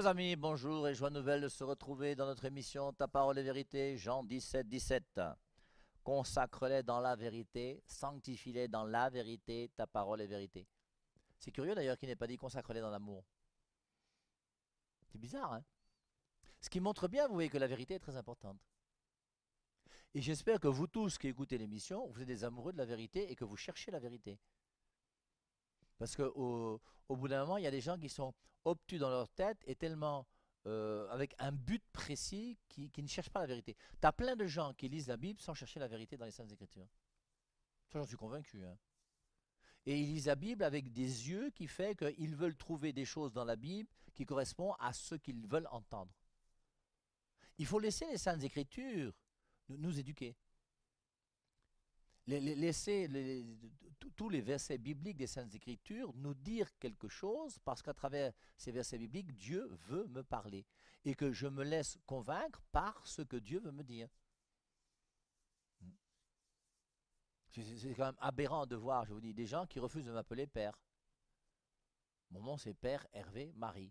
Chers amis, bonjour et joie nouvelle de se retrouver dans notre émission Ta parole est vérité, Jean 17, 17. Consacre-les dans la vérité, sanctifie-les dans la vérité, ta parole est vérité. C'est curieux d'ailleurs qu'il n'ait pas dit consacre-les dans l'amour. C'est bizarre, hein Ce qui montre bien, vous voyez, que la vérité est très importante. Et j'espère que vous tous qui écoutez l'émission, vous êtes des amoureux de la vérité et que vous cherchez la vérité. Parce qu'au bout d'un moment, il y a des gens qui sont obtus dans leur tête et tellement euh, avec un but précis qui, ne cherchent pas la vérité. Tu as plein de gens qui lisent la Bible sans chercher la vérité dans les Saintes Écritures. Ça, j'en suis convaincu. Hein. Et ils lisent la Bible avec des yeux qui fait qu'ils veulent trouver des choses dans la Bible qui correspondent à ce qu'ils veulent entendre. Il faut laisser les Saintes Écritures nous éduquer. Laisser tous les versets bibliques des Saintes Écritures nous dire quelque chose parce qu'à travers ces versets bibliques, Dieu veut me parler et que je me laisse convaincre par ce que Dieu veut me dire. Hmm. C'est quand même aberrant de voir, je vous dis, des gens qui refusent de m'appeler père. Mon nom, c'est Père Hervé Marie.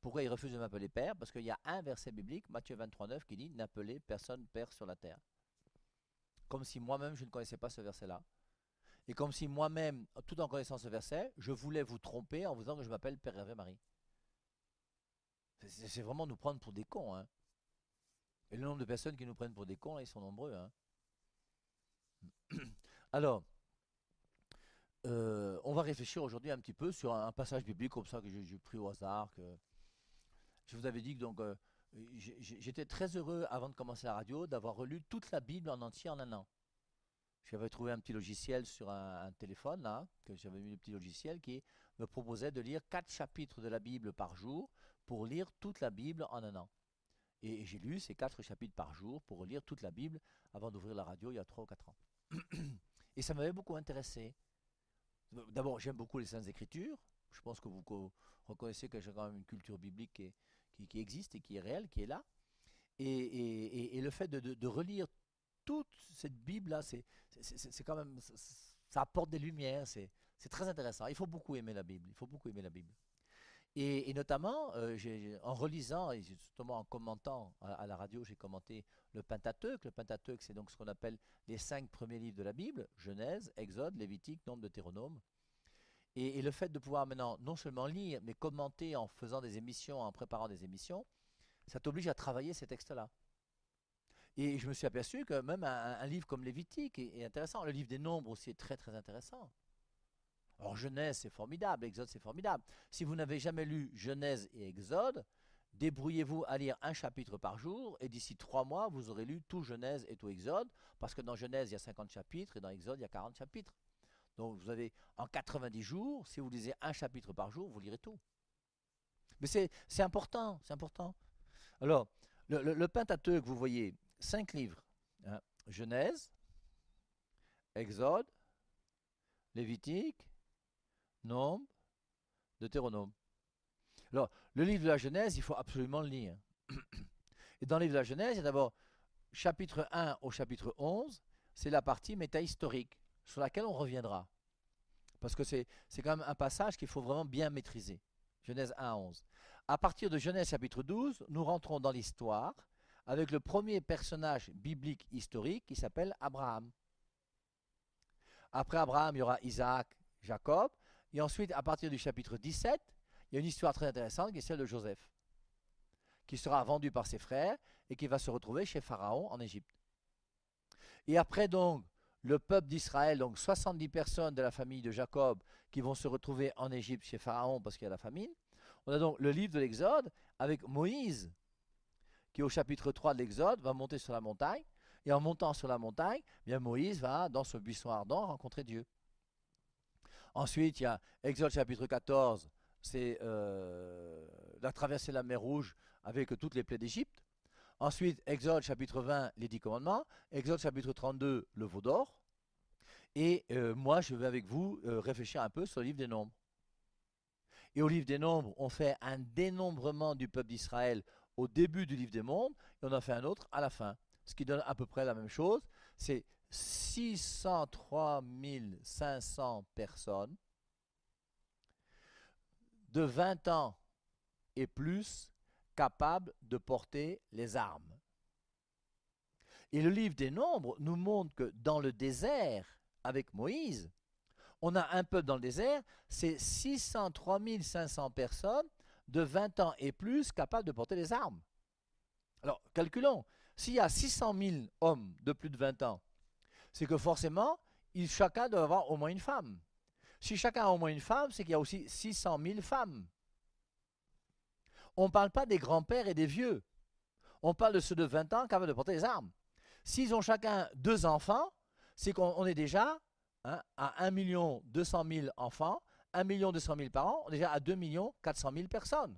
Pourquoi ils refusent de m'appeler père Parce qu'il y a un verset biblique, Matthieu 23, qui dit N'appelez personne père sur la terre comme si moi-même je ne connaissais pas ce verset-là. Et comme si moi-même, tout en connaissant ce verset, je voulais vous tromper en vous disant que je m'appelle Père Hervé Marie. C'est vraiment nous prendre pour des cons. Hein. Et le nombre de personnes qui nous prennent pour des cons, ils sont nombreux. Hein. Alors, euh, on va réfléchir aujourd'hui un petit peu sur un, passage biblique comme ça que j'ai pris au hasard. je vous avais dit que donc, euh, J'étais très heureux avant de commencer la radio d'avoir relu toute la Bible en entier en un an. J'avais trouvé un petit logiciel sur un, téléphone, là, que j'avais mis le petit logiciel qui me proposait de lire quatre chapitres de la Bible par jour pour lire toute la Bible en un an. Et, j'ai lu ces quatre chapitres par jour pour lire toute la Bible avant d'ouvrir la radio il y a trois ou quatre ans. Et ça m'avait beaucoup intéressé. D'abord, j'aime beaucoup les Saintes Écritures. Je pense que vous reconnaissez que j'ai quand même une culture biblique qui est, qui, existe et qui est réel, qui est là. Et, le fait de, relire toute cette Bible-là, c'est quand même, ça apporte des lumières, c'est très intéressant. Il faut beaucoup aimer la Bible, il faut beaucoup aimer la Bible. Et, notamment, euh, en relisant et justement en commentant à, la radio, j'ai commenté le Pentateuque. Le Pentateuque, c'est donc ce qu'on appelle les cinq premiers livres de la Bible Genèse, Exode, Lévitique, Nombre, Deutéronome. Et, le fait de pouvoir maintenant non seulement lire, mais commenter en faisant des émissions, en préparant des émissions, ça t'oblige à travailler ces textes-là. Et je me suis aperçu que même un, livre comme Lévitique est, intéressant. Le livre des Nombres aussi est très très intéressant. Alors Genèse, c'est formidable, Exode, c'est formidable. Si vous n'avez jamais lu Genèse et Exode, débrouillez-vous à lire un chapitre par jour, et d'ici trois mois, vous aurez lu tout Genèse et tout Exode, parce que dans Genèse, il y a 50 chapitres, et dans Exode, il y a 40 chapitres. Donc vous avez en 90 jours, si vous lisez un chapitre par jour, vous lirez tout. Mais c'est important, c'est important. Alors, le, Pentateuque, vous voyez, cinq livres. Hein. Genèse, Exode, Lévitique, Nombre, Deutéronome. Alors, le livre de la Genèse, il faut absolument le lire. Et dans le livre de la Genèse, il y a d'abord chapitre 1 au chapitre 11, c'est la partie métahistorique sur laquelle on reviendra. Parce que c'est quand même un passage qu'il faut vraiment bien maîtriser. Genèse 1 à 11. À partir de Genèse chapitre 12, nous rentrons dans l'histoire avec le premier personnage biblique historique qui s'appelle Abraham. Après Abraham, il y aura Isaac, Jacob. Et ensuite, à partir du chapitre 17, il y a une histoire très intéressante qui est celle de Joseph, qui sera vendu par ses frères et qui va se retrouver chez Pharaon en Égypte. Et après donc le peuple d'Israël, donc 70 personnes de la famille de Jacob qui vont se retrouver en Égypte chez Pharaon parce qu'il y a la famine. On a donc le livre de l'Exode avec Moïse qui au chapitre 3 de l'Exode va monter sur la montagne. Et en montant sur la montagne, eh bien Moïse va dans ce buisson ardent rencontrer Dieu. Ensuite, il y a Exode chapitre 14, c'est euh, la traversée de la mer Rouge avec toutes les plaies d'Égypte. Ensuite, Exode chapitre 20, les dix commandements. Exode chapitre 32, le veau d'or. Et euh, moi, je vais avec vous euh, réfléchir un peu sur le livre des nombres. Et au livre des nombres, on fait un dénombrement du peuple d'Israël au début du livre des mondes, et on en fait un autre à la fin. Ce qui donne à peu près la même chose. C'est 603 500 personnes de 20 ans et plus capables de porter les armes. Et le livre des Nombres nous montre que dans le désert, avec Moïse, on a un peuple dans le désert, c'est 603 500 personnes de 20 ans et plus capables de porter les armes. Alors, calculons, s'il y a 600 000 hommes de plus de 20 ans, c'est que forcément, chacun doit avoir au moins une femme. Si chacun a au moins une femme, c'est qu'il y a aussi 600 000 femmes. On ne parle pas des grands-pères et des vieux. On parle de ceux de 20 ans capables de porter des armes. S'ils ont chacun deux enfants, c'est qu'on est déjà hein, à 1 200 000 enfants, 1 200 000 parents, on est déjà à 2 400 000 personnes.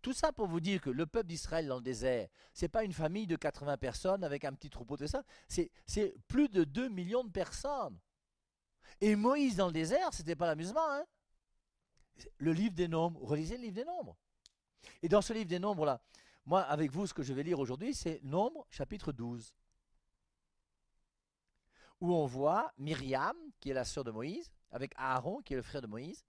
Tout ça pour vous dire que le peuple d'Israël dans le désert, ce n'est pas une famille de 80 personnes avec un petit troupeau de ça, c'est plus de 2 millions de personnes. Et Moïse dans le désert, ce n'était pas l'amusement. Hein. le livre des nombres, relisez le livre des nombres. Et dans ce livre des nombres, là, moi, avec vous, ce que je vais lire aujourd'hui, c'est Nombre, chapitre 12, où on voit Myriam, qui est la sœur de Moïse, avec Aaron, qui est le frère de Moïse,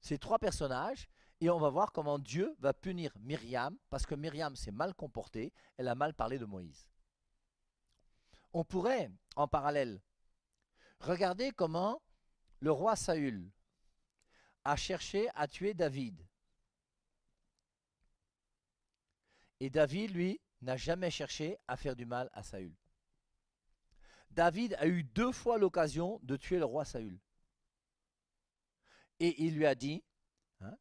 ces trois personnages, et on va voir comment Dieu va punir Myriam, parce que Myriam s'est mal comportée, elle a mal parlé de Moïse. On pourrait, en parallèle, regarder comment le roi Saül a cherché à tuer David Et David, lui, n'a jamais cherché à faire du mal à Saül. David a eu deux fois l'occasion de tuer le roi Saül. Et il lui a dit, hein,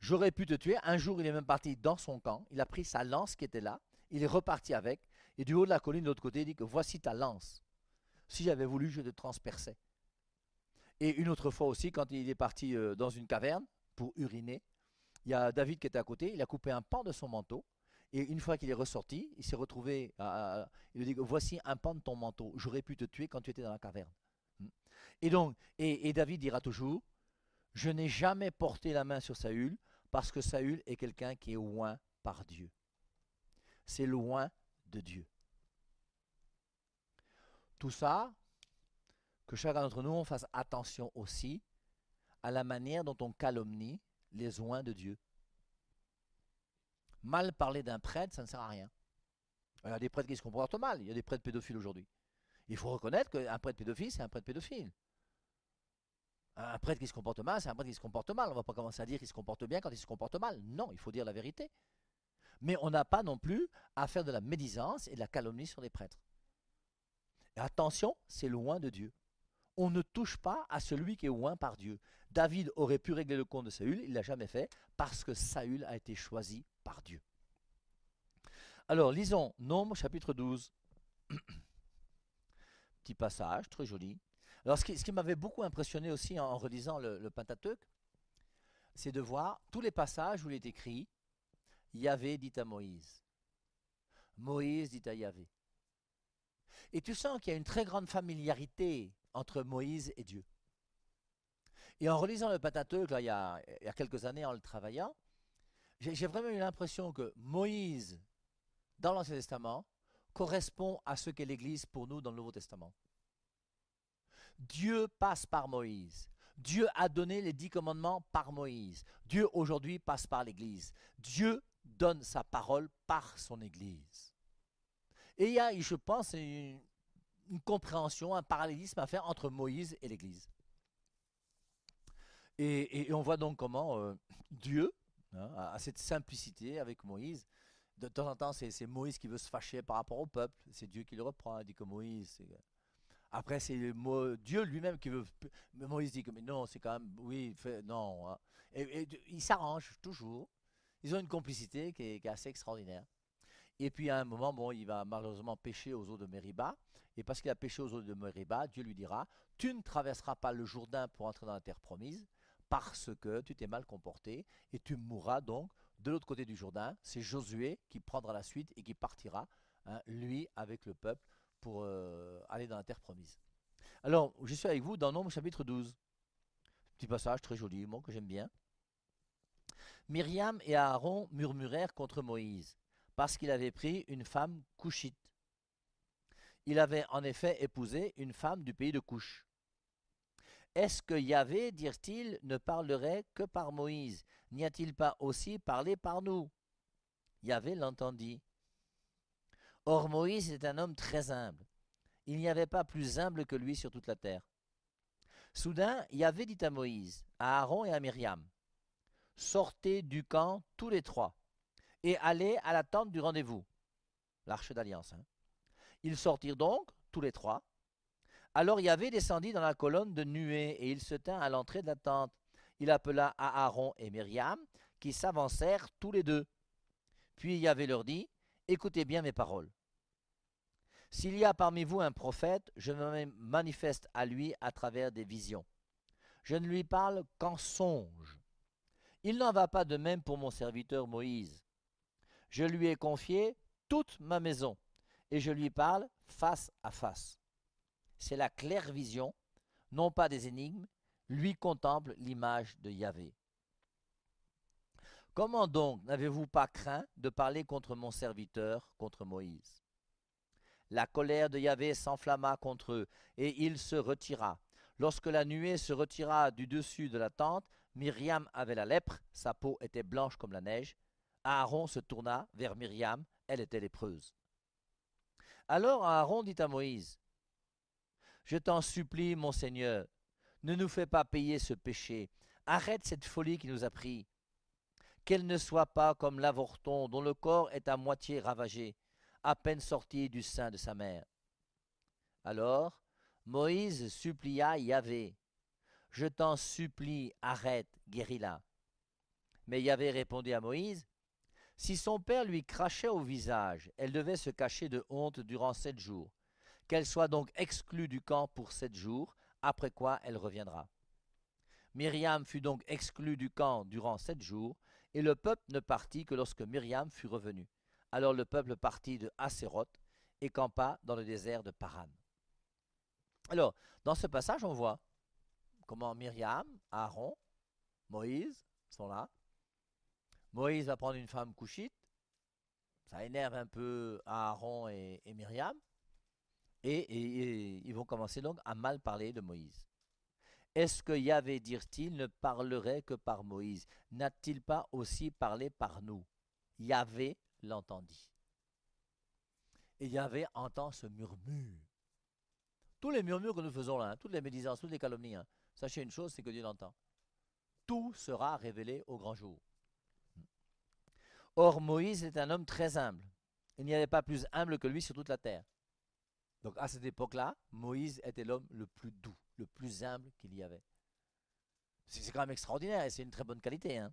j'aurais pu te tuer. Un jour, il est même parti dans son camp. Il a pris sa lance qui était là. Il est reparti avec. Et du haut de la colline, de l'autre côté, il dit que voici ta lance. Si j'avais voulu, je te transperçais. Et une autre fois aussi, quand il est parti euh, dans une caverne pour uriner, il y a David qui était à côté. Il a coupé un pan de son manteau. Et une fois qu'il est ressorti, il s'est retrouvé, à, il lui dit, voici un pan de ton manteau, j'aurais pu te tuer quand tu étais dans la caverne. Hmm. Et donc, et, David dira toujours, je n'ai jamais porté la main sur Saül, parce que Saül est quelqu'un qui est loin par Dieu. C'est loin de Dieu. Tout ça, que chacun d'entre nous, on fasse attention aussi à la manière dont on calomnie les oins de Dieu mal parler d'un prêtre, ça ne sert à rien. Il y a des prêtres qui se comportent mal, il y a des prêtres pédophiles aujourd'hui. Il faut reconnaître qu'un prêtre pédophile, c'est un prêtre pédophile. Un prêtre qui se comporte mal, c'est un prêtre qui se comporte mal. On ne va pas commencer à dire qu'il se comporte bien quand il se comporte mal. Non, il faut dire la vérité. Mais on n'a pas non plus à faire de la médisance et de la calomnie sur les prêtres. attention, c'est loin de Dieu on ne touche pas à celui qui est oint par Dieu. David aurait pu régler le compte de Saül, il l'a jamais fait, parce que Saül a été choisi par Dieu. Alors, lisons Nombre chapitre 12. Petit passage, très joli. Alors, ce qui, m'avait beaucoup impressionné aussi en, relisant le, Pentateuch, Pentateuque, c'est de voir tous les passages où il est écrit Yahvé dit à Moïse. Moïse dit à Yahvé. Et tu sens qu'il y a une très grande familiarité entre Moïse et Dieu. Et en relisant le patateux, il, y a, il y a quelques années, en le travaillant, j'ai vraiment eu l'impression que Moïse, dans l'Ancien Testament, correspond à ce qu'est l'Église pour nous dans le Nouveau Testament. Dieu passe par Moïse. Dieu a donné les dix commandements par Moïse. Dieu aujourd'hui passe par l'Église. Dieu donne sa parole par son Église. Et il y a, je pense, une, une compréhension, un parallélisme à faire entre Moïse et l'Église. Et, on voit donc comment euh, Dieu hein, a, cette simplicité avec Moïse. De, temps en temps, c'est Moïse qui veut se fâcher par rapport au peuple. C'est Dieu qui le reprend. dit que Moïse. Après, c'est Dieu lui-même qui veut. Mais Moïse dit que mais non, c'est quand même. Oui, fait, non. Hein. Et, ils s'arrangent toujours. Ils ont une complicité qui est assez extraordinaire. Et puis à un moment, bon, il va malheureusement pêcher aux eaux de Mériba. Et parce qu'il a pêché aux eaux de Meriba, Dieu lui dira Tu ne traverseras pas le Jourdain pour entrer dans la terre promise, parce que tu t'es mal comporté, et tu mourras donc de l'autre côté du Jourdain. C'est Josué qui prendra la suite et qui partira, hein, lui, avec le peuple, pour euh, aller dans la terre promise. Alors, je suis avec vous dans Nombre chapitre 12. Petit passage très joli, moi, que j'aime bien. Myriam et Aaron murmurèrent contre Moïse parce qu'il avait pris une femme couchite. Il avait en effet épousé une femme du pays de Couche. Est-ce que Yahvé, dirent-ils, ne parlerait que par Moïse N'y a-t-il pas aussi parlé par nous Yahvé l'entendit. Or Moïse est un homme très humble. Il n'y avait pas plus humble que lui sur toute la terre. Soudain, Yahvé dit à Moïse, à Aaron et à Myriam, Sortez du camp tous les trois et aller à la tente du rendez-vous, l'arche d'alliance. Hein. Ils sortirent donc, tous les trois. Alors Yahvé descendit dans la colonne de nuée, et il se tint à l'entrée de la tente. Il appela à Aaron et Myriam, qui s'avancèrent tous les deux. Puis Yahvé leur dit, Écoutez bien mes paroles. S'il y a parmi vous un prophète, je me manifeste à lui à travers des visions. Je ne lui parle qu'en songe. Il n'en va pas de même pour mon serviteur Moïse. Je lui ai confié toute ma maison et je lui parle face à face. C'est la claire vision, non pas des énigmes, lui contemple l'image de Yahvé. Comment donc n'avez-vous pas craint de parler contre mon serviteur, contre Moïse La colère de Yahvé s'enflamma contre eux, et il se retira. Lorsque la nuée se retira du dessus de la tente, Myriam avait la lèpre, sa peau était blanche comme la neige, Aaron se tourna vers Myriam, elle était lépreuse. Alors Aaron dit à Moïse, Je t'en supplie, mon Seigneur, ne nous fais pas payer ce péché, arrête cette folie qui nous a pris, qu'elle ne soit pas comme l'avorton dont le corps est à moitié ravagé, à peine sorti du sein de sa mère. Alors Moïse supplia Yahvé, Je t'en supplie, arrête, guéris-la. Mais Yahvé répondit à Moïse, si son père lui crachait au visage, elle devait se cacher de honte durant sept jours. Qu'elle soit donc exclue du camp pour sept jours, après quoi elle reviendra. Myriam fut donc exclue du camp durant sept jours, et le peuple ne partit que lorsque Myriam fut revenue. Alors le peuple partit de Haseroth et campa dans le désert de Paran. Alors, dans ce passage, on voit comment Myriam, Aaron, Moïse sont là, Moïse va prendre une femme couchite. Ça énerve un peu Aaron et, Myriam. Et, ils vont commencer donc à mal parler de Moïse. Est-ce que Yahvé, dirent-ils, ne parlerait que par Moïse N'a-t-il pas aussi parlé par nous Yahvé l'entendit. Et Yahvé entend ce murmure. Tous les murmures que nous faisons là, hein, toutes les médisances, toutes les calomnies, hein, sachez une chose, c'est que Dieu l'entend. Tout sera révélé au grand jour. Or, Moïse était un homme très humble. Il n'y avait pas plus humble que lui sur toute la terre. Donc, à cette époque-là, Moïse était l'homme le plus doux, le plus humble qu'il y avait. C'est quand même extraordinaire et c'est une très bonne qualité. Hein.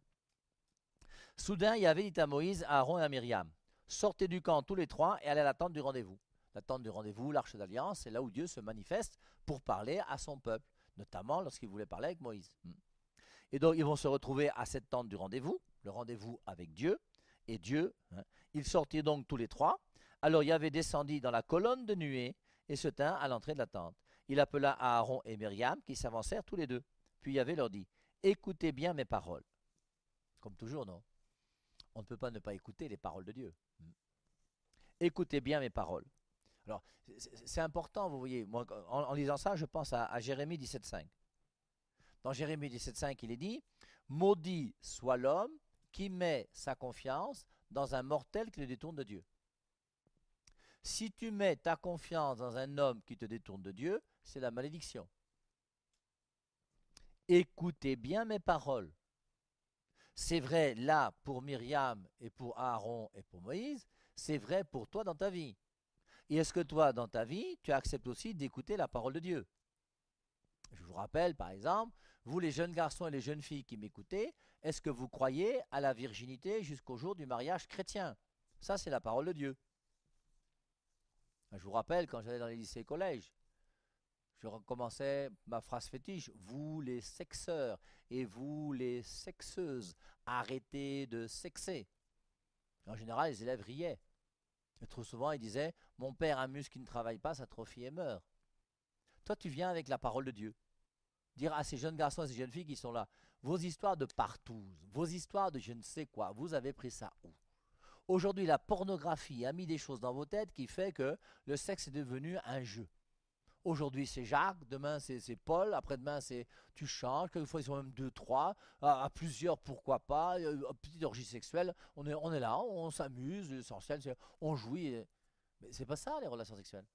Soudain, il y avait dit à Moïse, à Aaron et à Myriam Sortez du camp tous les trois et allez à la tente du rendez-vous. La tente du rendez-vous, l'arche d'alliance, c'est là où Dieu se manifeste pour parler à son peuple, notamment lorsqu'il voulait parler avec Moïse. Hmm. Et donc, ils vont se retrouver à cette tente du rendez-vous, le rendez-vous avec Dieu et Dieu. Hein. Ils sortirent donc tous les trois. Alors Yahvé descendit dans la colonne de nuée et se tint à l'entrée de la tente. Il appela Aaron et Myriam qui s'avancèrent tous les deux. Puis Yahvé leur dit Écoutez bien mes paroles. Comme toujours, non On ne peut pas ne pas écouter les paroles de Dieu. Hmm. Écoutez bien mes paroles. Alors, c'est important, vous voyez, moi, en, lisant ça, je pense à, à Jérémie 17.5. Dans Jérémie 17.5, il est dit Maudit soit l'homme qui met sa confiance dans un mortel qui le détourne de Dieu. Si tu mets ta confiance dans un homme qui te détourne de Dieu, c'est la malédiction. Écoutez bien mes paroles. C'est vrai là pour Myriam et pour Aaron et pour Moïse, c'est vrai pour toi dans ta vie. Et est-ce que toi, dans ta vie, tu acceptes aussi d'écouter la parole de Dieu Je vous rappelle, par exemple, vous les jeunes garçons et les jeunes filles qui m'écoutez, est-ce que vous croyez à la virginité jusqu'au jour du mariage chrétien Ça, c'est la parole de Dieu. Je vous rappelle, quand j'allais dans les lycées et collèges, je recommençais ma phrase fétiche, vous les sexeurs et vous les sexeuses, arrêtez de sexer. En général, les élèves riaient. Et trop souvent, ils disaient, mon père un muscle qui ne travaille pas, s'atrophie et meurt. Toi, tu viens avec la parole de Dieu. Dire à ces jeunes garçons, à ces jeunes filles qui sont là, vos histoires de partout, vos histoires de je ne sais quoi, vous avez pris ça où Aujourd'hui, la pornographie a mis des choses dans vos têtes qui fait que le sexe est devenu un jeu. Aujourd'hui, c'est Jacques, demain, c'est Paul, après-demain, c'est tu changes, quelquefois, ils sont même deux, trois, à, plusieurs, pourquoi pas, euh, euh, petite orgie sexuelle, on est, on est là, on, s'amuse, l'essentiel, on jouit. Mais c'est pas ça, les relations sexuelles.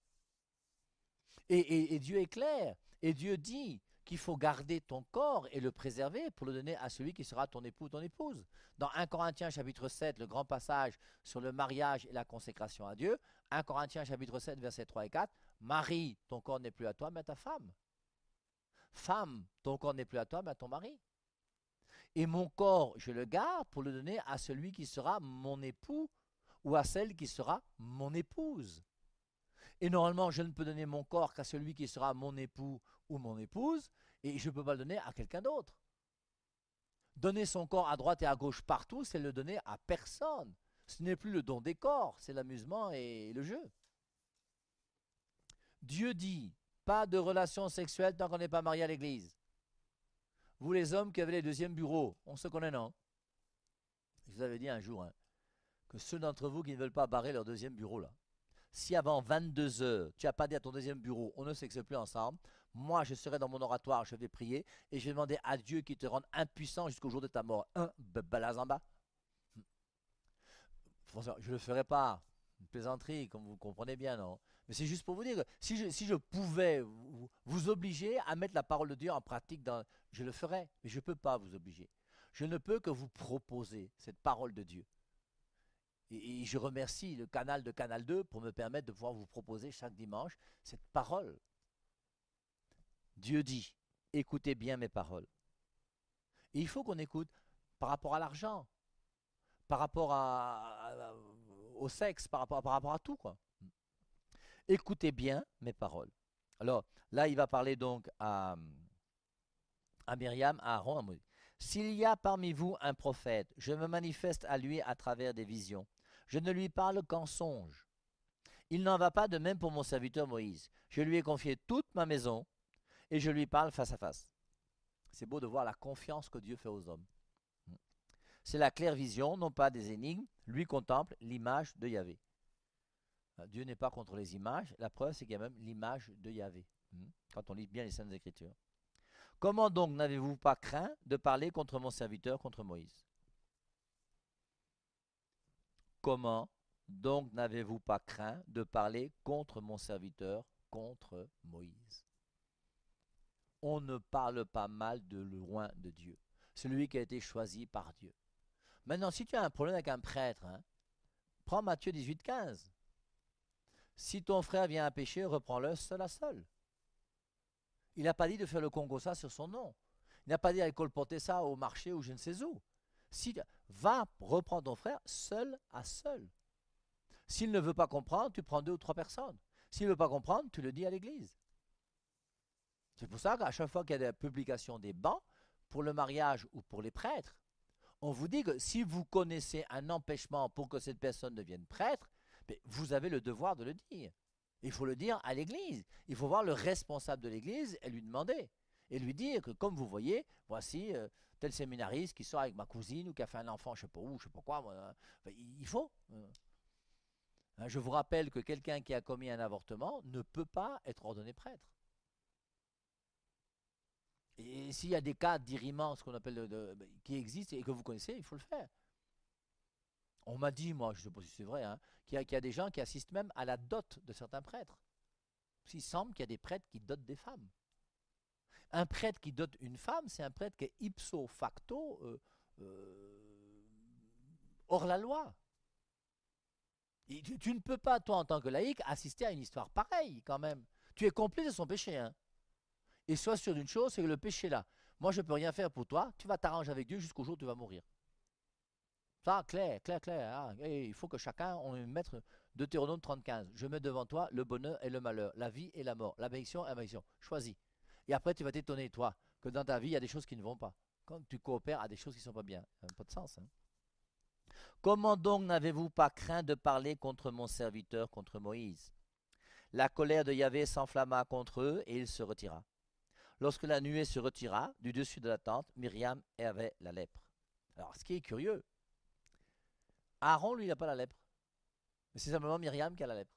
Et, et Dieu est clair, et Dieu dit, qu'il faut garder ton corps et le préserver pour le donner à celui qui sera ton époux ou ton épouse. Dans 1 Corinthiens chapitre 7, le grand passage sur le mariage et la consécration à Dieu, 1 Corinthiens chapitre 7, versets 3 et 4, Marie, ton corps n'est plus à toi, mais à ta femme. Femme, ton corps n'est plus à toi, mais à ton mari. Et mon corps, je le garde pour le donner à celui qui sera mon époux ou à celle qui sera mon épouse. Et normalement, je ne peux donner mon corps qu'à celui qui sera mon époux ou mon épouse, et je ne peux pas le donner à quelqu'un d'autre. Donner son corps à droite et à gauche partout, c'est le donner à personne. Ce n'est plus le don des corps, c'est l'amusement et le jeu. Dieu dit, pas de relations sexuelle tant qu'on n'est pas marié à l'église. Vous les hommes qui avez les deuxièmes bureaux, on se connaît, non Je vous avais dit un jour hein, que ceux d'entre vous qui ne veulent pas barrer leur deuxième bureau, là, si avant 22 heures, tu n'as pas dit à ton deuxième bureau, on ne sexe plus ensemble, moi, je serai dans mon oratoire, je vais prier et je vais demander à Dieu qui te rende impuissant jusqu'au jour de ta mort. Un, balazamba. Je ne le ferai pas. Une plaisanterie, comme vous comprenez bien, non Mais c'est juste pour vous dire que si je, pouvais vous, obliger à mettre la parole de Dieu en pratique, je le ferais. Mais je ne peux pas vous obliger. Je ne peux que vous proposer cette parole de Dieu. Et, je remercie le canal de Canal 2 pour me permettre de pouvoir vous proposer chaque dimanche cette parole Dieu dit, écoutez bien mes paroles. il faut qu'on écoute par rapport à l'argent, par rapport au sexe, par rapport, à tout. Écoutez bien mes paroles. Alors là, il va parler donc à, à Myriam, à Aaron. À Moïse. S'il y a parmi vous un prophète, je me manifeste à lui à travers des visions. Je ne lui parle qu'en songe. Il n'en va pas de même pour mon serviteur Moïse. Je lui ai confié toute ma maison et je lui parle face à face. C'est beau de voir la confiance que Dieu fait aux hommes. Hmm. C'est la claire vision, non pas des énigmes. Lui contemple l'image de Yahvé. Euh, Dieu n'est pas contre les images. La preuve, c'est qu'il y a même l'image de Yahvé, hmm. quand on lit bien les Saintes Écritures. Comment donc n'avez-vous pas craint de parler contre mon serviteur, contre Moïse Comment donc n'avez-vous pas craint de parler contre mon serviteur, contre Moïse on ne parle pas mal de loin de Dieu, celui qui a été choisi par Dieu. Maintenant, si tu as un problème avec un prêtre, hein, prends Matthieu 18,15. Si ton frère vient à pécher, reprends-le seul à seul. Il n'a pas dit de faire le Congo ça sur son nom. Il n'a pas dit d'aller colporter ça au marché ou je ne sais où. va, reprendre ton frère seul à seul. S'il ne veut pas comprendre, tu prends deux ou trois personnes. S'il ne veut pas comprendre, tu le dis à l'église. C'est pour ça qu'à chaque fois qu'il y a la publication des bans, pour le mariage ou pour les prêtres, on vous dit que si vous connaissez un empêchement pour que cette personne devienne prêtre, ben, vous avez le devoir de le dire. Il faut le dire à l'Église. Il faut voir le responsable de l'Église et lui demander. Et lui dire que, comme vous voyez, voici euh, tel séminariste qui sort avec ma cousine ou qui a fait un enfant, je ne sais pas où, je ne sais pas quoi. Hein. il faut. Hein. Hein, je vous rappelle que quelqu'un qui a commis un avortement ne peut pas être ordonné prêtre. Et s'il y a des cas d'irrimants, ce qu'on appelle, de, ben, qui existent et que vous connaissez, il faut le faire. On m'a dit, moi, je ne sais pas si c'est vrai, hein, qu'il y, a des gens qui assistent même à la dot de certains prêtres. Il semble qu'il y a des prêtres qui dotent des femmes. Un prêtre qui dote une femme, c'est un prêtre qui est ipso facto euh, euh, hors la loi. tu, ne peux pas, toi, en tant que laïque, assister à une histoire pareille, quand même. Tu es complice de son péché. Hein et sois sûr d'une chose, c'est que le péché est là. Moi, je ne peux rien faire pour toi. Tu vas t'arranger avec Dieu jusqu'au jour où tu vas mourir. Ça, clair, clair, clair. Hein. il faut que chacun, on mette Deutéronome 35. Je mets devant toi le bonheur et le malheur, la vie et la mort, la bénédiction et la malédiction. Choisis. Et après, tu vas t'étonner, toi, que dans ta vie, il y a des choses qui ne vont pas. Quand tu coopères à des choses qui ne sont pas bien, ça n'a pas de sens. Hein. Comment donc n'avez-vous pas craint de parler contre mon serviteur, contre Moïse La colère de Yahvé s'enflamma contre eux et il se retira. Lorsque la nuée se retira du dessus de la tente, Myriam avait la lèpre. Alors, ce qui est curieux, Aaron, lui, n'a pas la lèpre. Mais c'est simplement Myriam qui a la lèpre.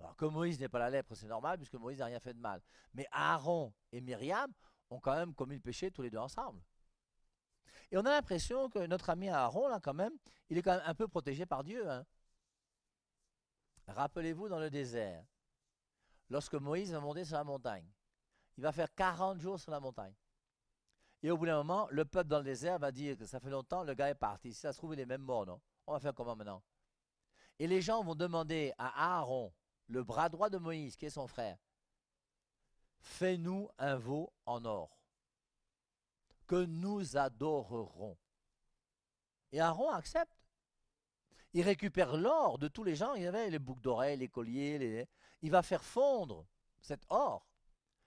Alors, que Moïse n'est pas la lèpre, c'est normal, puisque Moïse n'a rien fait de mal. Mais Aaron et Myriam ont quand même commis le péché tous les deux ensemble. Et on a l'impression que notre ami Aaron, là, quand même, il est quand même un peu protégé par Dieu. Hein. Rappelez-vous dans le désert, lorsque Moïse a monté sur la montagne, il va faire 40 jours sur la montagne. Et au bout d'un moment, le peuple dans le désert va dire que ça fait longtemps, le gars est parti. Si ça se trouve, il est même mort, non On va faire comment maintenant Et les gens vont demander à Aaron, le bras droit de Moïse, qui est son frère, fais-nous un veau en or que nous adorerons. Et Aaron accepte. Il récupère l'or de tous les gens. Il y avait les boucles d'oreilles, les colliers. Il va faire fondre cet or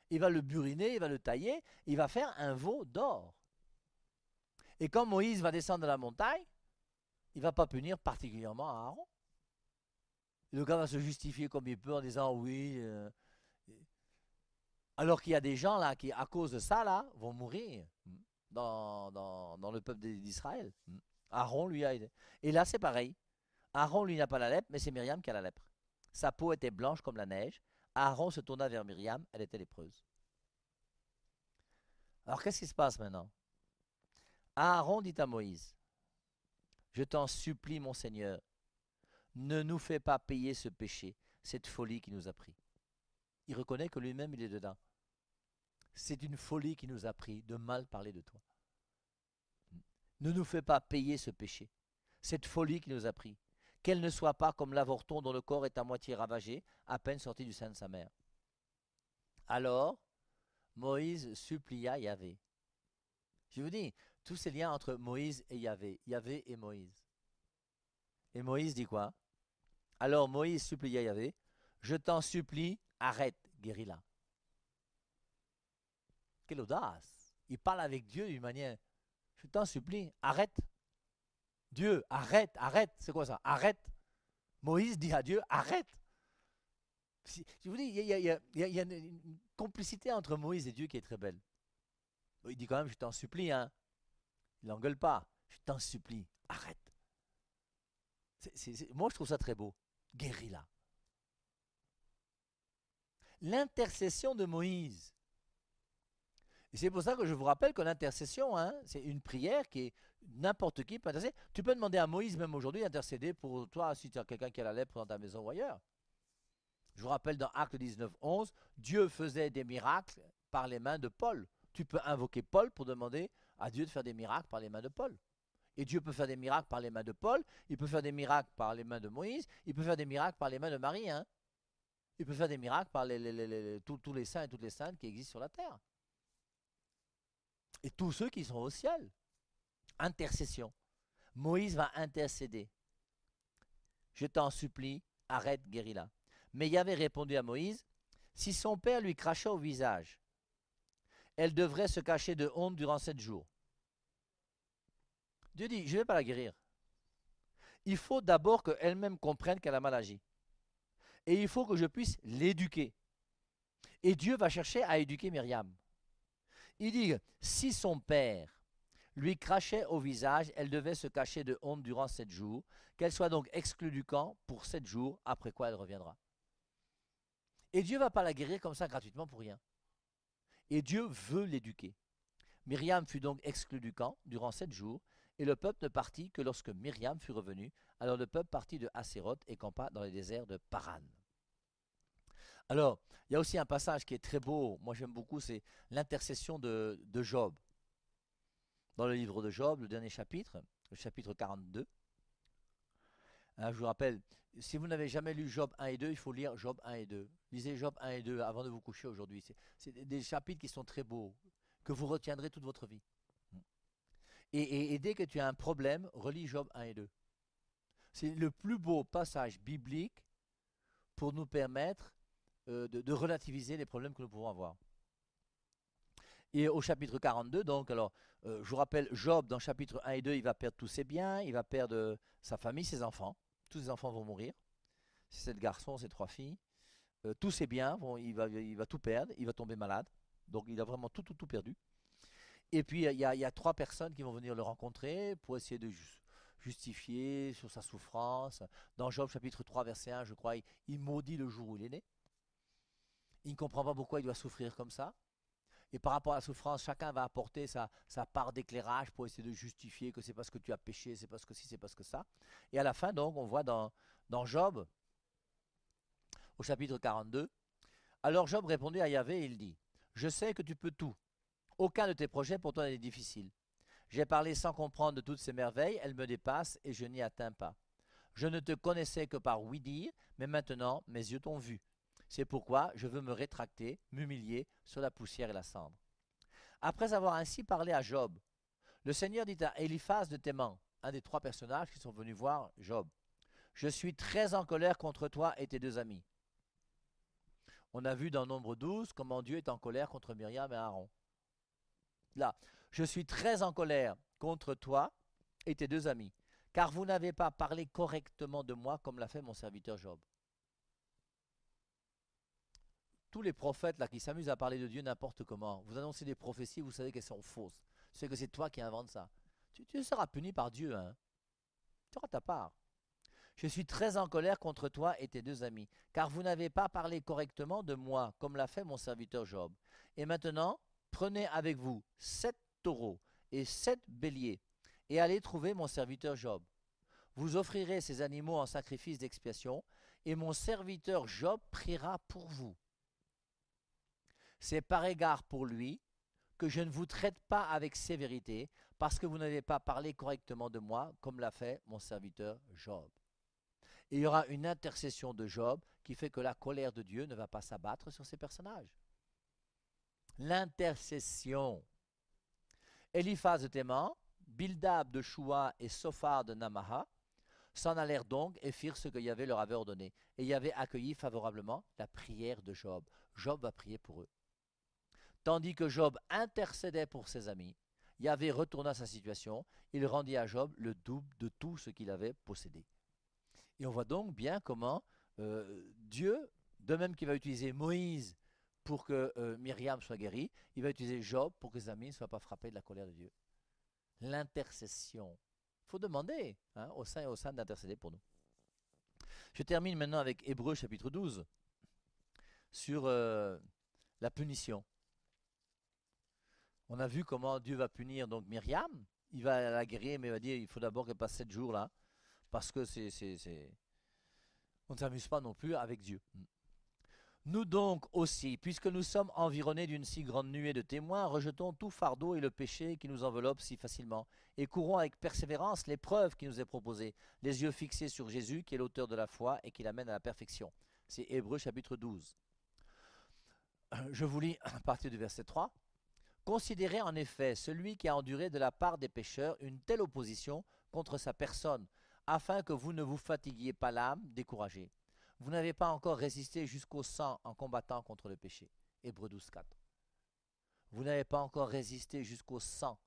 il va le buriner, il va le tailler, il va faire un veau d'or. Et quand Moïse va descendre de la montagne, il ne va pas punir particulièrement Aaron. Le gars va se justifier comme il peut en disant oui. Euh, alors qu'il y a des gens là qui, à cause de ça, là, vont mourir hmm, dans, dans, le peuple d'Israël. Hmm. Aaron lui a aidé. Et là, c'est pareil. Aaron, lui, n'a pas la lèpre, mais c'est Myriam qui a la lèpre. Sa peau était blanche comme la neige, Aaron se tourna vers Myriam, elle était lépreuse. Alors qu'est-ce qui se passe maintenant Aaron dit à Moïse, je t'en supplie mon Seigneur, ne nous fais pas payer ce péché, cette folie qui nous a pris. Il reconnaît que lui-même il est dedans. C'est une folie qui nous a pris de mal parler de toi. Ne nous fais pas payer ce péché, cette folie qui nous a pris qu'elle ne soit pas comme l'avorton dont le corps est à moitié ravagé, à peine sorti du sein de sa mère. Alors, Moïse supplia Yahvé. Je vous dis, tous ces liens entre Moïse et Yahvé, Yahvé et Moïse. Et Moïse dit quoi Alors Moïse supplia Yahvé, je t'en supplie, arrête, guérilla. Quelle audace Il parle avec Dieu d'une manière, je t'en supplie, arrête, Dieu, arrête, arrête. C'est quoi ça Arrête. Moïse dit à Dieu, arrête. je vous dis, il y, a, une complicité entre Moïse et Dieu qui est très belle. Il dit quand même, je t'en supplie, hein. Il n'engueule pas. Je t'en supplie, arrête. moi, je trouve ça très beau. Guéris-la. L'intercession de Moïse et c'est pour ça que je vous rappelle que l'intercession, hein, c'est une prière qui est n'importe qui peut intercéder. Tu peux demander à Moïse même aujourd'hui d'intercéder pour toi si tu as quelqu'un qui a la lèpre dans ta maison ou ailleurs. Je vous rappelle dans Acte 19, 11, Dieu faisait des miracles par les mains de Paul. Tu peux invoquer Paul pour demander à Dieu de faire des miracles par les mains de Paul. Et Dieu peut faire des miracles par les mains de Paul, il peut faire des miracles par les mains de Moïse, il peut faire des miracles par les mains de Marie. Hein. Il peut faire des miracles par les, tous les saints et toutes les saintes qui existent sur la terre et tous ceux qui sont au ciel. Intercession. Moïse va intercéder. Je t'en supplie, arrête guéris-la. Mais Yahvé répondu à Moïse, si son père lui cracha au visage, elle devrait se cacher de honte durant sept jours. Dieu dit, je ne vais pas la guérir. Il faut d'abord qu'elle-même comprenne qu'elle a mal agi. Et il faut que je puisse l'éduquer. Et Dieu va chercher à éduquer Myriam. Il dit si son père lui crachait au visage, elle devait se cacher de honte durant sept jours, qu'elle soit donc exclue du camp pour sept jours, après quoi elle reviendra. Et Dieu ne va pas la guérir comme ça gratuitement pour rien. Et Dieu veut l'éduquer. Myriam fut donc exclue du camp durant sept jours, et le peuple ne partit que lorsque Myriam fut revenue. Alors le peuple partit de Haseroth et campa dans les déserts de Paran. Alors, il y a aussi un passage qui est très beau, moi j'aime beaucoup, c'est l'intercession de, Job. Dans le livre de Job, le dernier chapitre, le chapitre 42. Hein, je vous rappelle, si vous n'avez jamais lu Job 1 et 2, il faut lire Job 1 et 2. Lisez Job 1 et 2 avant de vous coucher aujourd'hui. C'est des chapitres qui sont très beaux, que vous retiendrez toute votre vie. et, dès que tu as un problème, relis Job 1 et 2. C'est le plus beau passage biblique pour nous permettre euh, de, relativiser les problèmes que nous pouvons avoir. Et au chapitre 42, donc, alors, euh, je vous rappelle, Job, dans chapitre 1 et 2, il va perdre tous ses biens, il va perdre sa famille, ses enfants. Tous ses enfants vont mourir. C'est sept garçons, ses trois filles. Euh, tous ses biens, vont, il, va, il va tout perdre, il va tomber malade. Donc, il a vraiment tout, tout, perdu. Et puis, il y, a, trois personnes qui vont venir le rencontrer pour essayer de justifier sur sa souffrance. Dans Job chapitre 3, verset 1, je crois, il maudit le jour où il est né. Il ne comprend pas pourquoi il doit souffrir comme ça. Et par rapport à la souffrance, chacun va apporter sa, part d'éclairage pour essayer de justifier que c'est parce que tu as péché, c'est parce que si, c'est parce que ça. Et à la fin, donc, on voit dans, dans Job, au chapitre 42, alors Job répondit à Yahvé et il dit, je sais que tu peux tout. Aucun de tes projets pour toi n'est difficile. J'ai parlé sans comprendre de toutes ces merveilles, elles me dépassent et je n'y atteins pas. Je ne te connaissais que par oui dire, mais maintenant mes yeux t'ont vu. C'est pourquoi je veux me rétracter, m'humilier sur la poussière et la cendre. Après avoir ainsi parlé à Job, le Seigneur dit à Eliphaz de Téman, un des trois personnages qui sont venus voir Job, Je suis très en colère contre toi et tes deux amis. On a vu dans Nombre 12 comment Dieu est en colère contre Myriam et Aaron. Là, je suis très en colère contre toi et tes deux amis, car vous n'avez pas parlé correctement de moi comme l'a fait mon serviteur Job tous les prophètes là qui s'amusent à parler de Dieu n'importe comment, vous annoncez des prophéties, vous savez qu'elles sont fausses. C'est que c'est toi qui inventes ça. Tu, seras puni par Dieu. Hein. Tu auras ta part. Je suis très en colère contre toi et tes deux amis, car vous n'avez pas parlé correctement de moi, comme l'a fait mon serviteur Job. Et maintenant, prenez avec vous sept taureaux et sept béliers, et allez trouver mon serviteur Job. Vous offrirez ces animaux en sacrifice d'expiation, et mon serviteur Job priera pour vous. C'est par égard pour lui que je ne vous traite pas avec sévérité, parce que vous n'avez pas parlé correctement de moi, comme l'a fait mon serviteur Job. il y aura une intercession de Job qui fait que la colère de Dieu ne va pas s'abattre sur ces personnages. L'intercession. Eliphaz de Téman, Bildab de Choua et Sophar de Namaha s'en allèrent donc et firent ce que avait leur avait ordonné. Et y avaient accueilli favorablement la prière de Job. Job va prier pour eux. Tandis que Job intercédait pour ses amis, Yahvé retourna sa situation, il rendit à Job le double de tout ce qu'il avait possédé. Et on voit donc bien comment euh, Dieu, de même qu'il va utiliser Moïse pour que euh, Myriam soit guérie, il va utiliser Job pour que ses amis ne soient pas frappés de la colère de Dieu. L'intercession. Il faut demander hein, au Saint et au Saint d'intercéder pour nous. Je termine maintenant avec Hébreu chapitre 12 sur euh, la punition. On a vu comment Dieu va punir donc Myriam. Il va la guérir, mais il va dire il faut d'abord qu'elle passe sept jours là, parce que c'est, on ne s'amuse pas non plus avec Dieu. Nous donc aussi, puisque nous sommes environnés d'une si grande nuée de témoins, rejetons tout fardeau et le péché qui nous enveloppe si facilement, et courons avec persévérance l'épreuve qui nous est proposée, les yeux fixés sur Jésus, qui est l'auteur de la foi et qui l'amène à la perfection. C'est Hébreu chapitre 12. Je vous lis à partir du verset 3. Considérez en effet celui qui a enduré de la part des pécheurs une telle opposition contre sa personne, afin que vous ne vous fatiguiez pas l'âme découragée. Vous n'avez pas encore résisté jusqu'au sang en combattant contre le péché. Hébreux 12, 4. Vous n'avez pas encore résisté jusqu'au sang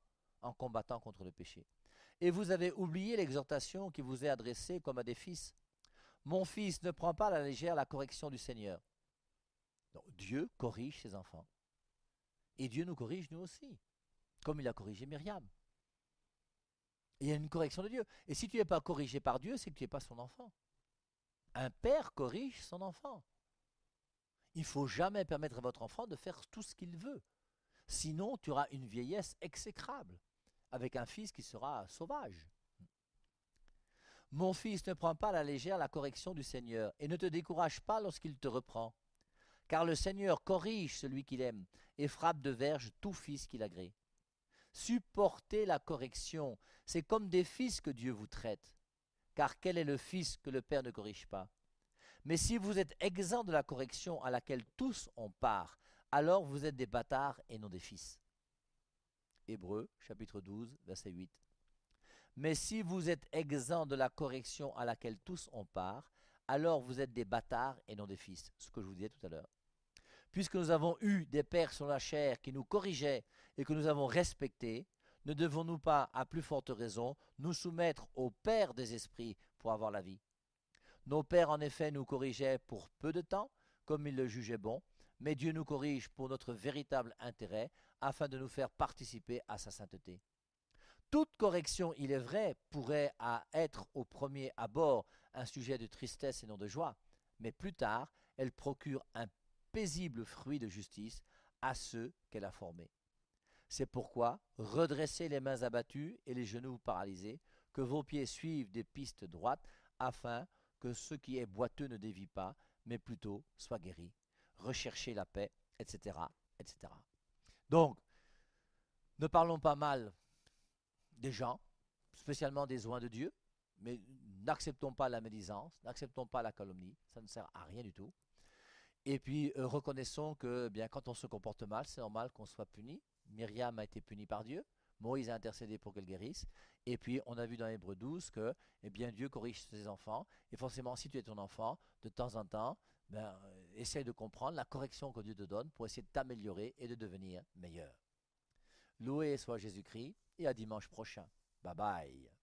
en combattant contre le péché. Et vous avez oublié l'exhortation qui vous est adressée comme à des fils. Mon fils, ne prend pas à la légère la correction du Seigneur. Dieu corrige ses enfants. Et Dieu nous corrige, nous aussi, comme il a corrigé Myriam. il y a une correction de Dieu. Et si tu n'es pas corrigé par Dieu, c'est que tu n'es pas son enfant. Un père corrige son enfant. Il ne faut jamais permettre à votre enfant de faire tout ce qu'il veut. Sinon, tu auras une vieillesse exécrable, avec un fils qui sera sauvage. Mon fils, ne prend pas à la légère la correction du Seigneur, et ne te décourage pas lorsqu'il te reprend, car le Seigneur corrige celui qu'il aime et frappe de verge tout fils qu'il agrée. Supportez la correction, c'est comme des fils que Dieu vous traite. Car quel est le fils que le Père ne corrige pas Mais si vous êtes exempt de la correction à laquelle tous ont part, alors vous êtes des bâtards et non des fils. Hébreux chapitre 12, verset 8. Mais si vous êtes exempt de la correction à laquelle tous ont part, alors vous êtes des bâtards et non des fils, ce que je vous disais tout à l'heure puisque nous avons eu des pères sur la chair qui nous corrigeaient et que nous avons respectés, ne devons-nous pas, à plus forte raison, nous soumettre au Père des esprits pour avoir la vie Nos pères, en effet, nous corrigeaient pour peu de temps, comme ils le jugeaient bon, mais Dieu nous corrige pour notre véritable intérêt, afin de nous faire participer à sa sainteté. Toute correction, il est vrai, pourrait à être au premier abord un sujet de tristesse et non de joie, mais plus tard, elle procure un paisible fruit de justice à ceux qu'elle a formés. C'est pourquoi redressez les mains abattues et les genoux paralysés, que vos pieds suivent des pistes droites, afin que ce qui est boiteux ne dévie pas, mais plutôt soit guéri. Recherchez la paix, etc. etc. Donc, ne parlons pas mal des gens, spécialement des oins de Dieu, mais n'acceptons pas la médisance, n'acceptons pas la calomnie, ça ne sert à rien du tout. Et puis euh, reconnaissons que bien, quand on se comporte mal, c'est normal qu'on soit puni. Myriam a été punie par Dieu. Moïse a intercédé pour qu'elle guérisse. Et puis, on a vu dans Hébreu 12 que eh bien, Dieu corrige ses enfants. Et forcément, si tu es ton enfant, de temps en temps, ben, euh, essaye de comprendre la correction que Dieu te donne pour essayer de t'améliorer et de devenir meilleur. Loué soit Jésus-Christ et à dimanche prochain. Bye bye.